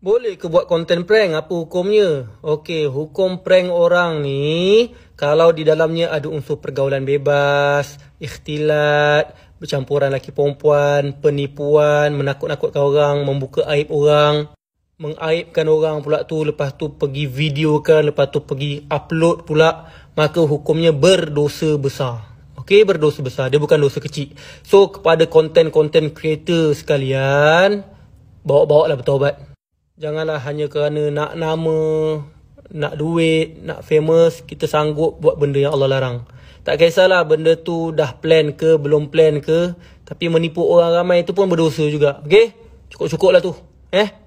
Boleh ke buat konten prank? Apa hukumnya? Okey, hukum prank orang ni kalau di dalamnya ada unsur pergaulan bebas, ikhtilat, bercampuran laki perempuan, penipuan, menakut-nakutkan orang, membuka aib orang, mengaibkan orang pula tu lepas tu pergi videokan, lepas tu pergi upload pula, maka hukumnya berdosa besar. Okey, berdosa besar. Dia bukan dosa kecil. So, kepada konten-konten creator sekalian, bawa-bawa lah bertawabat janganlah hanya kerana nak nama, nak duit, nak famous, kita sanggup buat benda yang Allah larang. Tak kisahlah benda tu dah plan ke, belum plan ke, tapi menipu orang ramai tu pun berdosa juga. Okay? Cukup-cukup lah tu. Eh?